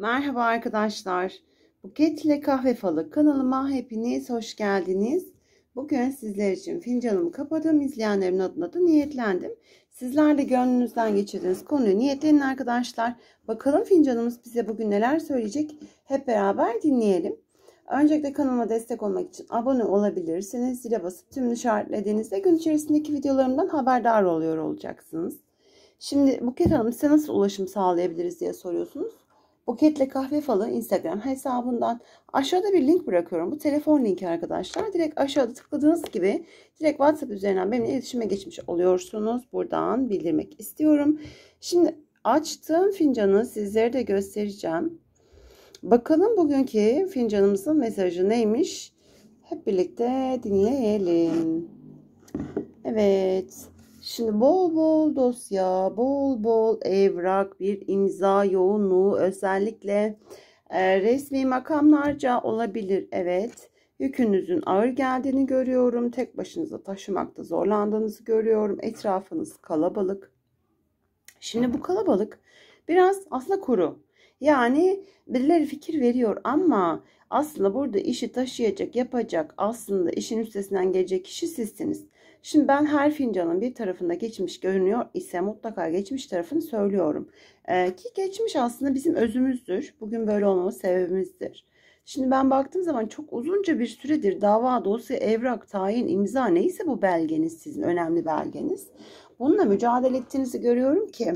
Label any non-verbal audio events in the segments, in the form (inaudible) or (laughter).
Merhaba arkadaşlar. Buket ile Kahve Falı kanalıma hepiniz hoş geldiniz. Bugün sizler için fincanımı kapadım. İzleyenlerin adına da niyetlendim. Sizler de gönlünüzden geçirdiğiniz konuyu niyetlenin arkadaşlar. Bakalım fincanımız bize bugün neler söyleyecek. Hep beraber dinleyelim. Öncelikle kanalıma destek olmak için abone olabilirsiniz. Zile basıp tümünü işaretlediğinizde gün içerisindeki videolarımdan haberdar oluyor olacaksınız. Şimdi Buket Hanım size nasıl ulaşım sağlayabiliriz diye soruyorsunuz. Buketle Kahve Falı Instagram hesabından aşağıda bir link bırakıyorum. Bu telefon linki arkadaşlar. Direkt aşağıda tıkladığınız gibi direkt WhatsApp üzerinden benimle iletişime geçmiş oluyorsunuz. Buradan bildirmek istiyorum. Şimdi açtığım fincanı sizlere de göstereceğim. Bakalım bugünkü fincanımızın mesajı neymiş? Hep birlikte dinleyelim. Evet. Şimdi bol bol dosya, bol bol evrak, bir imza yoğunluğu özellikle e, resmi makamlarca olabilir. Evet. Yükünüzün ağır geldiğini görüyorum. Tek başınıza taşımakta zorlandığınızı görüyorum. Etrafınız kalabalık. Şimdi bu kalabalık biraz aslında kuru. Yani birileri fikir veriyor ama aslında burada işi taşıyacak, yapacak, aslında işin üstesinden gelecek kişi sizsiniz. Şimdi ben her fincanın bir tarafında geçmiş görünüyor ise mutlaka geçmiş tarafını söylüyorum. Ee, ki geçmiş aslında bizim özümüzdür. Bugün böyle olmamız sebebimizdir. Şimdi ben baktığım zaman çok uzunca bir süredir dava, dosya, evrak, tayin, imza neyse bu belgeniz sizin önemli belgeniz. Bununla mücadele ettiğinizi görüyorum ki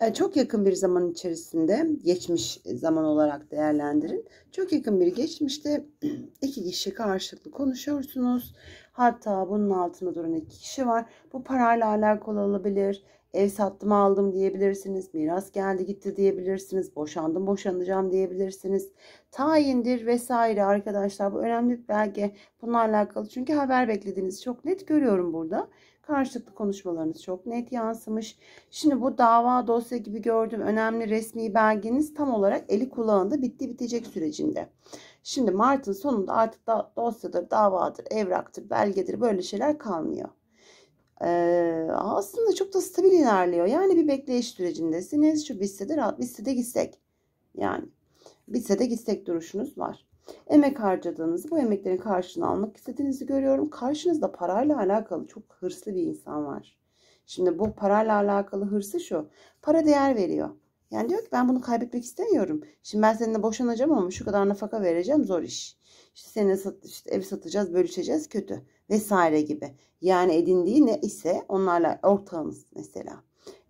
e, çok yakın bir zaman içerisinde geçmiş zaman olarak değerlendirin. Çok yakın bir geçmişte (clears throat) iki kişi karşılıklı konuşuyorsunuz. Hatta bunun altında duran iki kişi var. Bu parayla alakalı olabilir. Ev sattım aldım diyebilirsiniz. Miras geldi gitti diyebilirsiniz. Boşandım boşanacağım diyebilirsiniz. Tayindir vesaire arkadaşlar. Bu önemli bir belge. Bununla alakalı çünkü haber beklediğinizi çok net görüyorum burada. Karşılıklı konuşmalarınız çok net yansımış. Şimdi bu dava dosya gibi gördüğüm önemli resmi belgeniz tam olarak eli kulağında bitti bitecek sürecinde. Şimdi Mart'ın sonunda artık da dosyadır, davadır, evraktır, belgedir böyle şeyler kalmıyor. Ee, aslında çok da stabil ilerliyor. Yani bir bekleyiş sürecindesiniz. Şu bitse de rahat bitse de gitsek. Yani bitse de gitsek duruşunuz var emek harcadığınızı, bu emeklerin karşılığını almak istediğinizi görüyorum. Karşınızda parayla alakalı çok hırslı bir insan var. Şimdi bu parayla alakalı hırsı şu. Para değer veriyor. Yani diyor ki ben bunu kaybetmek istemiyorum. Şimdi ben seninle boşanacağım ama şu kadar nafaka vereceğim zor iş. İşte seninle sat, işte evi satacağız, bölüşeceğiz kötü vesaire gibi. Yani edindiği ne ise onlarla ortağınız mesela.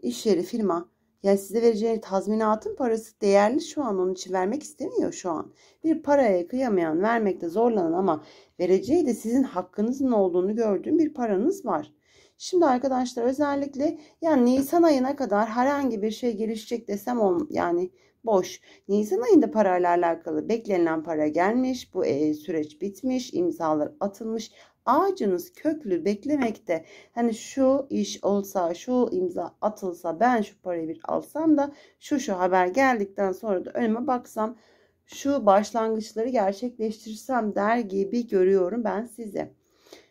İş yeri, firma yani size vereceğiniz tazminatın parası değerli şu an onun için vermek istemiyor şu an. Bir paraya kıyamayan vermekte zorlanan ama vereceği de sizin hakkınızın olduğunu gördüğüm bir paranız var. Şimdi arkadaşlar özellikle yani Nisan ayına kadar herhangi bir şey gelişecek desem on yani boş. Nisan ayında paralarla alakalı beklenilen para gelmiş. Bu e, süreç bitmiş. imzalar atılmış ağacınız köklü beklemekte. Hani şu iş olsa, şu imza atılsa, ben şu parayı bir alsam da şu şu haber geldikten sonra da önüme baksam şu başlangıçları gerçekleştirsem der gibi görüyorum ben sizi.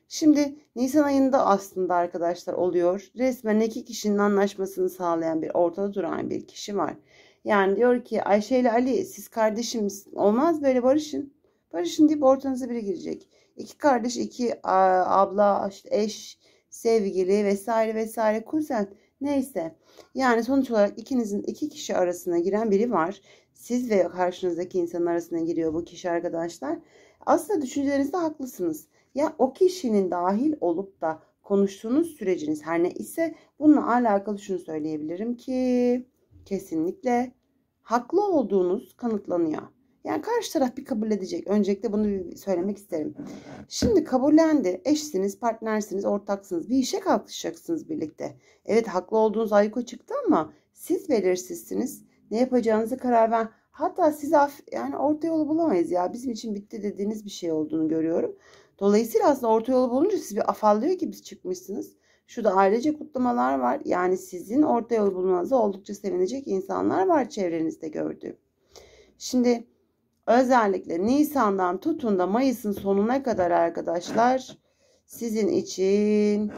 Şimdi Nisan ayında aslında arkadaşlar oluyor. Resmen iki kişinin anlaşmasını sağlayan bir ortada duran bir kişi var. Yani diyor ki Ayşe ile Ali siz kardeşimiz olmaz böyle barışın. Barışın deyip ortanıza biri girecek. İki kardeş, iki abla, işte eş, sevgili vesaire vesaire kuzen neyse. Yani sonuç olarak ikinizin iki kişi arasına giren biri var. Siz ve karşınızdaki insanın arasına giriyor bu kişi arkadaşlar. Aslında düşüncelerinizde haklısınız. Ya o kişinin dahil olup da konuştuğunuz süreciniz her ne ise bununla alakalı şunu söyleyebilirim ki kesinlikle haklı olduğunuz kanıtlanıyor. Yani karşı taraf bir kabul edecek. Öncelikle bunu bir söylemek isterim. Şimdi kabullendi. Eşsiniz, partnersiniz, ortaksınız. Bir işe kalkışacaksınız birlikte. Evet haklı olduğunuz ayko çıktı ama siz belirsizsiniz. Ne yapacağınızı karar ver. Hatta siz af yani orta yolu bulamayız ya. Bizim için bitti dediğiniz bir şey olduğunu görüyorum. Dolayısıyla aslında orta yolu bulunca siz bir afallıyor ki biz çıkmışsınız. Şu da ailece kutlamalar var. Yani sizin orta yolu bulmanıza oldukça sevinecek insanlar var çevrenizde gördüğüm. Şimdi Özellikle Nisan'dan tutun da Mayıs'ın sonuna kadar arkadaşlar sizin için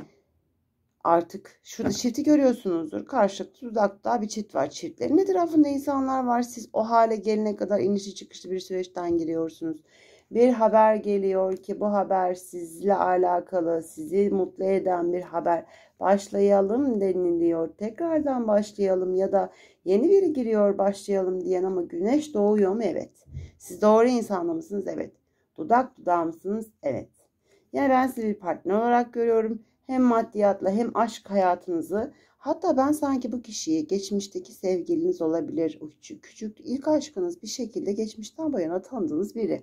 artık şurada çifti görüyorsunuzdur. Karşılıklı dudakta bir çift var. Çiftlerin etrafında insanlar var. Siz o hale gelene kadar inişi çıkışlı bir süreçten giriyorsunuz. Bir haber geliyor ki bu haber sizle alakalı, sizi mutlu eden bir haber. Başlayalım deniliyor. Tekrardan başlayalım ya da yeni biri giriyor başlayalım diyen ama güneş doğuyor mu? Evet. Siz doğru insanla mısınız? Evet. Dudak dudağı mısınız? Evet. Yani ben sizi bir partner olarak görüyorum. Hem maddiyatla hem aşk hayatınızı hatta ben sanki bu kişiyi geçmişteki sevgiliniz olabilir. O küçük, küçük ilk aşkınız bir şekilde geçmişten bu yana tanıdığınız biri.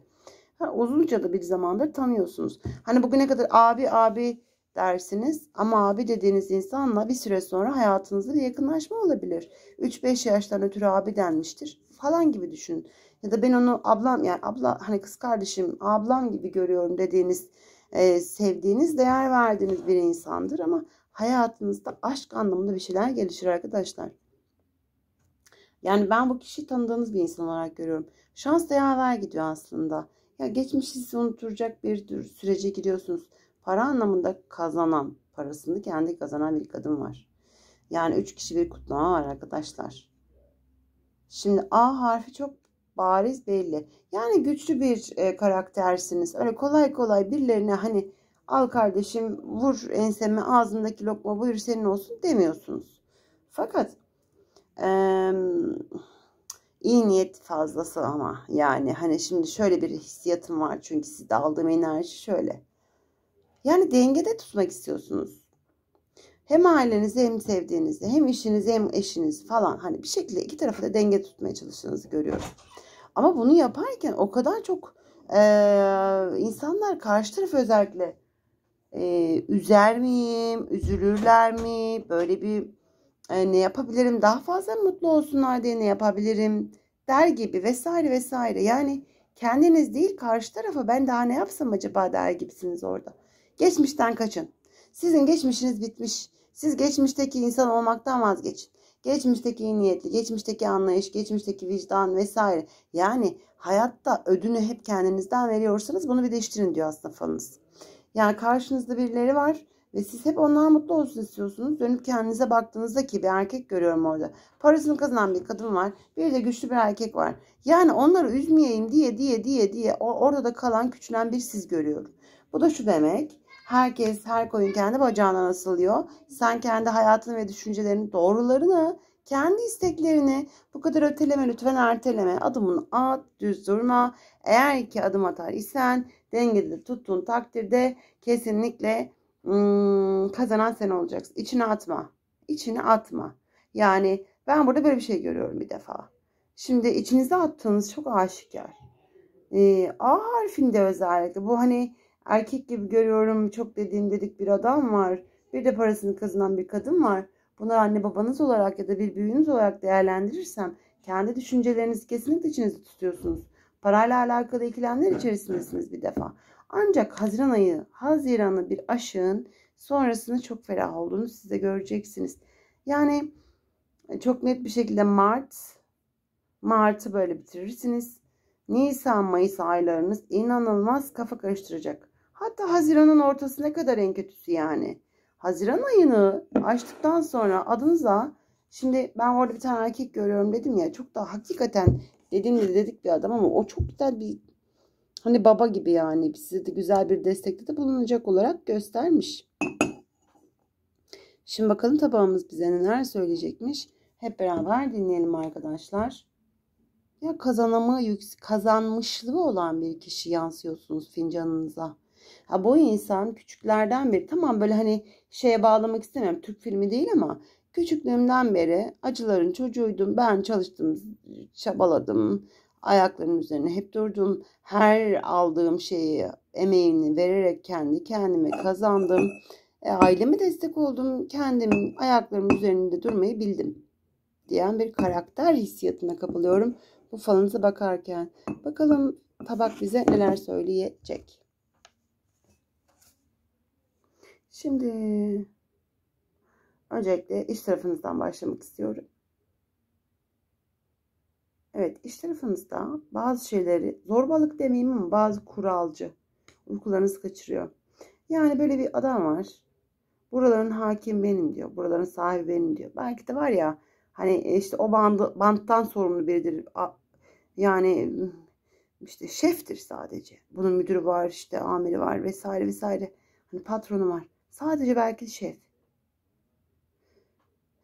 Ha, uzunca da bir zamandır tanıyorsunuz. Hani bugüne kadar abi abi dersiniz ama abi dediğiniz insanla bir süre sonra hayatınızda bir yakınlaşma olabilir. 3-5 yaştan ötürü abi denmiştir falan gibi düşünün ya da ben onu ablam yani abla hani kız kardeşim ablam gibi görüyorum dediğiniz e, sevdiğiniz değer verdiğiniz bir insandır ama hayatınızda aşk anlamında bir şeyler gelişir arkadaşlar. Yani ben bu kişiyi tanıdığınız bir insan olarak görüyorum. Şans yaver gidiyor aslında. Ya geçmişi sizi unuturacak bir sürece gidiyorsunuz Para anlamında kazanan, parasını kendi kazanan bir kadın var. Yani üç kişi bir kutlama var arkadaşlar. Şimdi A harfi çok bariz belli. Yani güçlü bir e, karaktersiniz. Öyle kolay kolay birilerine hani al kardeşim vur enseme ağzındaki lokma buyur senin olsun demiyorsunuz. Fakat e, iyi niyet fazlası ama yani hani şimdi şöyle bir hissiyatım var çünkü sizde aldığım enerji şöyle. Yani dengede tutmak istiyorsunuz. Hem ailenizi hem sevdiğinizi hem işinizi hem eşinizi falan hani bir şekilde iki tarafı da denge tutmaya çalıştığınızı görüyorum. Ama bunu yaparken o kadar çok e, insanlar karşı taraf özellikle e, üzer miyim, üzülürler mi, böyle bir e, ne yapabilirim, daha fazla mutlu olsunlar diye ne yapabilirim der gibi vesaire vesaire. Yani kendiniz değil karşı tarafa ben daha ne yapsam acaba der gibisiniz orada. Geçmişten kaçın. Sizin geçmişiniz bitmiş. Siz geçmişteki insan olmaktan vazgeçin. Geçmişteki iyi niyetli, geçmişteki anlayış, geçmişteki vicdan vesaire. Yani hayatta ödünü hep kendinizden veriyorsanız bunu bir değiştirin diyor aslında falınız. Yani karşınızda birileri var ve siz hep onlar mutlu olsun istiyorsunuz. Dönüp kendinize baktığınızda ki bir erkek görüyorum orada. Parasını kazanan bir kadın var. Bir de güçlü bir erkek var. Yani onları üzmeyeyim diye diye diye diye orada da kalan küçülen bir siz görüyorum. Bu da şu demek. Herkes her koyun kendi bacağından asılıyor. Sen kendi hayatını ve düşüncelerini, doğrularını, kendi isteklerini bu kadar öteleme lütfen erteleme. Adımını at, düz durma. Eğer ki adım atar isen dengede tuttuğun takdirde kesinlikle hmm, kazanan sen olacaksın. İçine atma. içine atma. Yani ben burada böyle bir şey görüyorum bir defa. Şimdi içinize attığınız çok aşikar. Ee, A harfinde özellikle bu hani Erkek gibi görüyorum çok dediğim dedik bir adam var. Bir de parasını kazanan bir kadın var. Bunları anne babanız olarak ya da bir büyüğünüz olarak değerlendirirsem kendi düşüncelerinizi kesinlikle içinizde tutuyorsunuz. Parayla alakalı ikilemler içerisindesiniz bir defa. Ancak Haziran ayı, Haziran'ı bir aşığın sonrasında çok ferah olduğunu siz de göreceksiniz. Yani e, çok net bir şekilde Mart, Mart'ı böyle bitirirsiniz. Nisan, Mayıs aylarınız inanılmaz kafa karıştıracak. Hatta Haziran'ın ortası ne kadar en kötüsü yani. Haziran ayını açtıktan sonra adınıza şimdi ben orada bir tane erkek görüyorum dedim ya çok da hakikaten dediğim gibi dedik bir adam ama o çok güzel bir hani baba gibi yani size de güzel bir destekte de bulunacak olarak göstermiş. Şimdi bakalım tabağımız bize neler söyleyecekmiş. Hep beraber dinleyelim arkadaşlar. Ya kazanamı, kazanmışlığı olan bir kişi yansıyorsunuz fincanınıza. Ha, bu insan küçüklerden beri tamam böyle hani şeye bağlamak istemiyorum Türk filmi değil ama küçüklüğümden beri acıların çocuğuydum. Ben çalıştım, çabaladım. ayaklarım üzerine hep durdum. Her aldığım şeyi emeğini vererek kendi kendime kazandım. E, aileme destek oldum. Kendim ayaklarım üzerinde durmayı bildim diyen bir karakter hissiyatına kapılıyorum bu falınıza bakarken. Bakalım tabak bize neler söyleyecek. Şimdi öncelikle iç tarafınızdan başlamak istiyorum. Evet iç tarafınızda bazı şeyleri zorbalık demeyeyim ama bazı kuralcı uykularınızı kaçırıyor. Yani böyle bir adam var. Buraların hakim benim diyor. Buraların sahibi benim diyor. Belki de var ya hani e, işte o bandı, banttan sorumlu biridir. Yani işte şeftir sadece. Bunun müdürü var işte amiri var vesaire vesaire. Hani patronu var. Sadece belki şef.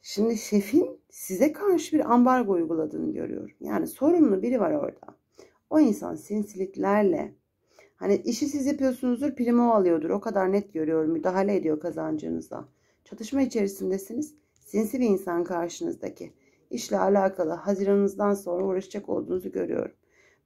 Şimdi şefin size karşı bir ambargo uyguladığını görüyorum. Yani sorumlu biri var orada. O insan sinsiliklerle hani işi siz yapıyorsunuzdur primo alıyordur. O kadar net görüyorum. Müdahale ediyor kazancınıza. Çatışma içerisindesiniz. Sinsi bir insan karşınızdaki. İşle alakalı Haziran'ınızdan sonra uğraşacak olduğunuzu görüyorum.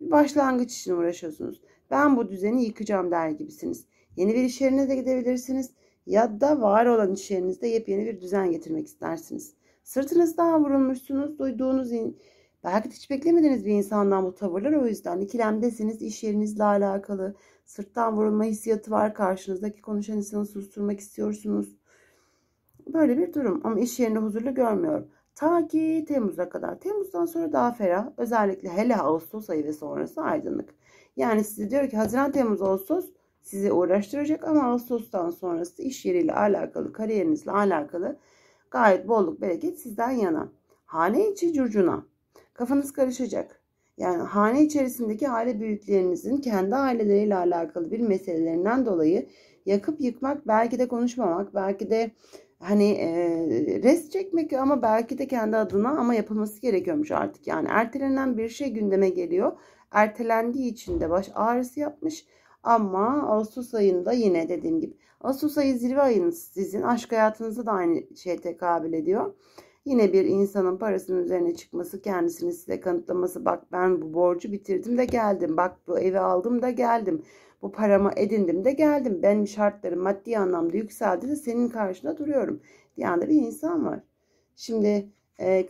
Bir başlangıç için uğraşıyorsunuz. Ben bu düzeni yıkacağım der gibisiniz. Yeni bir iş yerine de gidebilirsiniz ya da var olan iş yerinizde yepyeni bir düzen getirmek istersiniz. Sırtınızdan vurulmuşsunuz, duyduğunuz in belki hiç beklemediğiniz bir insandan bu tavırlar o yüzden ikilemdesiniz iş yerinizle alakalı. Sırttan vurulma hissiyatı var karşınızdaki konuşan insanı susturmak istiyorsunuz. Böyle bir durum ama iş yerini huzurlu görmüyorum. Ta ki Temmuz'a kadar. Temmuz'dan sonra daha ferah. Özellikle hele Ağustos ayı ve sonrası aydınlık. Yani size diyor ki Haziran, Temmuz, Ağustos sizi uğraştıracak ama Ağustos'tan sonrası iş yeriyle alakalı, kariyerinizle alakalı gayet bolluk bereket sizden yana. Hane içi curcuna. Kafanız karışacak. Yani hane içerisindeki aile büyüklerinizin kendi aileleriyle alakalı bir meselelerinden dolayı yakıp yıkmak, belki de konuşmamak, belki de hani e, rest çekmek ama belki de kendi adına ama yapılması gerekiyormuş artık. Yani ertelenen bir şey gündeme geliyor. Ertelendiği için de baş ağrısı yapmış. Ama Ağustos ayında yine dediğim gibi Ağustos ayı zirve ayınız sizin aşk hayatınızda da aynı şey tekabül ediyor. Yine bir insanın parasının üzerine çıkması, kendisini size kanıtlaması. Bak ben bu borcu bitirdim de geldim. Bak bu evi aldım da geldim. Bu paramı edindim de geldim. ben şartları maddi anlamda yükseldi de senin karşında duruyorum. Diyen de bir insan var. Şimdi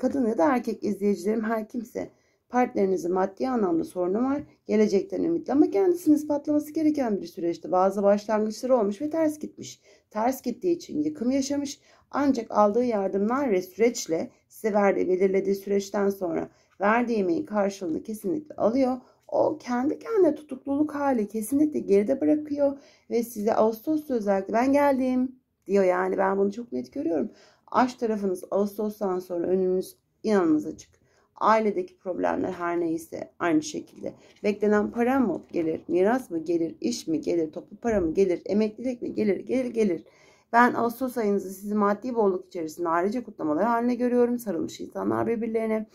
kadın ya da erkek izleyicilerim her kimse Partnerinizin maddi anlamda sorunu var. Gelecekten ümitli ama kendisini ispatlaması gereken bir süreçte bazı başlangıçları olmuş ve ters gitmiş. Ters gittiği için yıkım yaşamış. Ancak aldığı yardımlar ve süreçle size verdiği belirlediği süreçten sonra verdiği emeğin karşılığını kesinlikle alıyor. O kendi kendine tutukluluk hali kesinlikle geride bırakıyor ve size Ağustos'ta özellikle ben geldim diyor yani ben bunu çok net görüyorum. Aş tarafınız Ağustos'tan sonra önümüz inanılmaz açık. Ailedeki problemler her neyse aynı şekilde. Beklenen para mı gelir, miras mı gelir, iş mi gelir, toplu para mı gelir, emeklilik mi gelir, gelir, gelir. Ben Ağustos ayınızı sizi maddi bolluk içerisinde ayrıca kutlamalar haline görüyorum. Sarılmış insanlar birbirlerine.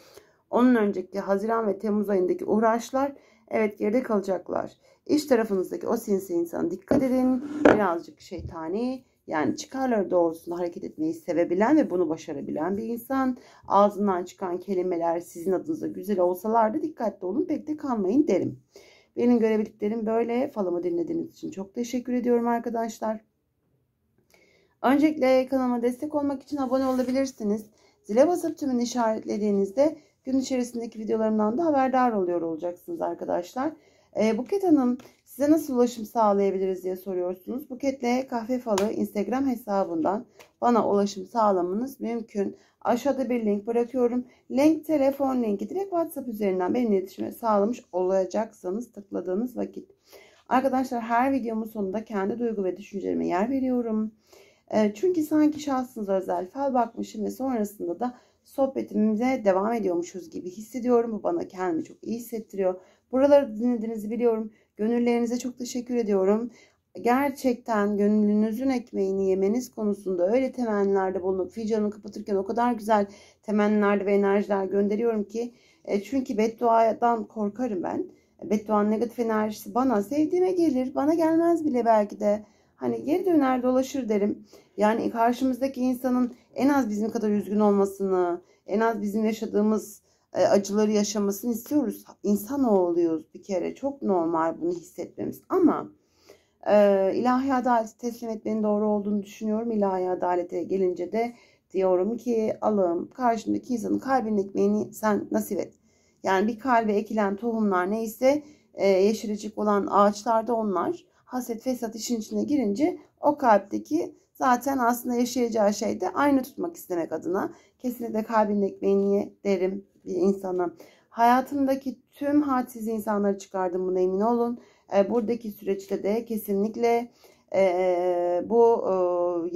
Onun önceki Haziran ve Temmuz ayındaki uğraşlar evet geride kalacaklar. İş tarafınızdaki o sinsi insan dikkat edin. Birazcık şeytani yani çıkarları doğrultusunda hareket etmeyi sevebilen ve bunu başarabilen bir insan. Ağzından çıkan kelimeler sizin adınıza güzel olsalar da dikkatli olun pek de kanmayın derim. Benim görebildiklerim böyle. Falımı dinlediğiniz için çok teşekkür ediyorum arkadaşlar. Öncelikle kanalıma destek olmak için abone olabilirsiniz. Zile basıp tümünü işaretlediğinizde gün içerisindeki videolarımdan da haberdar oluyor olacaksınız arkadaşlar. E, Buket Hanım size nasıl ulaşım sağlayabiliriz diye soruyorsunuz. Buketle Kahve Falı Instagram hesabından bana ulaşım sağlamanız mümkün. Aşağıda bir link bırakıyorum. Link telefon linki direkt WhatsApp üzerinden benimle iletişime sağlamış olacaksanız tıkladığınız vakit. Arkadaşlar her videomun sonunda kendi duygu ve düşüncelerime yer veriyorum. E, çünkü sanki şahsınız özel fal bakmışım ve sonrasında da sohbetimize devam ediyormuşuz gibi hissediyorum. Bu bana kendimi çok iyi hissettiriyor. Buraları dinlediğinizi biliyorum. Gönüllerinize çok teşekkür ediyorum. Gerçekten gönlünüzün ekmeğini yemeniz konusunda öyle temennilerde bulunup ficanı kapatırken o kadar güzel temennilerde ve enerjiler gönderiyorum ki e, çünkü bedduadan korkarım ben. Bedduanın negatif enerjisi bana sevdiğime gelir. Bana gelmez bile belki de. Hani geri döner dolaşır derim. Yani karşımızdaki insanın en az bizim kadar üzgün olmasını, en az bizim yaşadığımız e, acıları yaşamasını istiyoruz. İnsan oluyoruz bir kere. Çok normal bunu hissetmemiz. Ama e, ilahi adaleti teslim etmenin doğru olduğunu düşünüyorum. İlahi adalete gelince de diyorum ki Allah'ım karşımdaki insanın kalbinin ekmeğini sen nasip et. Yani bir kalbe ekilen tohumlar neyse e, yeşilecek olan ağaçlarda onlar haset fesat işin içine girince o kalpteki zaten aslında yaşayacağı şeyde aynı tutmak istemek adına kesinlikle kalbinin ekmeğini derim bir insana Hayatımdaki tüm hadsiz insanları çıkardım buna emin olun. E, buradaki süreçte de kesinlikle e, bu e,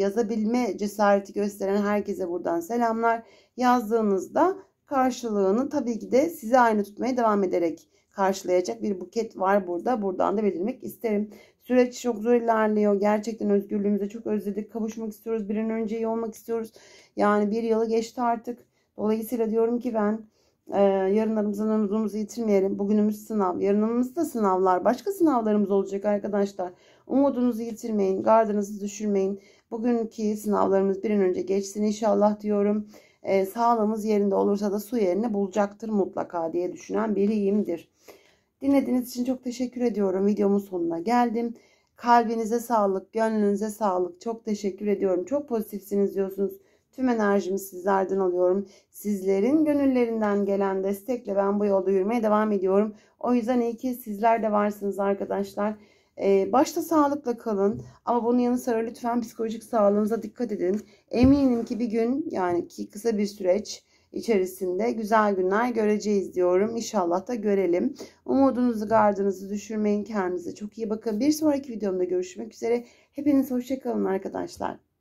yazabilme cesareti gösteren herkese buradan selamlar. Yazdığınızda karşılığını tabii ki de size aynı tutmaya devam ederek karşılayacak bir buket var burada. Buradan da belirmek isterim. Süreç çok zor ilerliyor. Gerçekten özgürlüğümüze çok özledik. Kavuşmak istiyoruz. Bir an önce iyi olmak istiyoruz. Yani bir yılı geçti artık. Dolayısıyla diyorum ki ben ee, yarınlarımızın yarınlarımızdan umudumuzu yitirmeyelim. Bugünümüz sınav. Yarınımız da sınavlar. Başka sınavlarımız olacak arkadaşlar. Umudunuzu yitirmeyin. Gardınızı düşürmeyin. Bugünkü sınavlarımız bir an önce geçsin inşallah diyorum. E, sağlığımız yerinde olursa da su yerini bulacaktır mutlaka diye düşünen biriyimdir. Dinlediğiniz için çok teşekkür ediyorum. Videomun sonuna geldim. Kalbinize sağlık, gönlünüze sağlık. Çok teşekkür ediyorum. Çok pozitifsiniz diyorsunuz. Tüm enerjimi sizlerden alıyorum. Sizlerin gönüllerinden gelen destekle ben bu yolda yürümeye devam ediyorum. O yüzden iyi ki sizler de varsınız arkadaşlar. Ee, başta sağlıkla kalın ama bunun yanı sıra lütfen psikolojik sağlığınıza dikkat edin. Eminim ki bir gün yani ki kısa bir süreç içerisinde güzel günler göreceğiz diyorum. İnşallah da görelim. Umudunuzu, gardınızı düşürmeyin kendinize. Çok iyi bakın. Bir sonraki videomda görüşmek üzere. Hepiniz hoşçakalın arkadaşlar.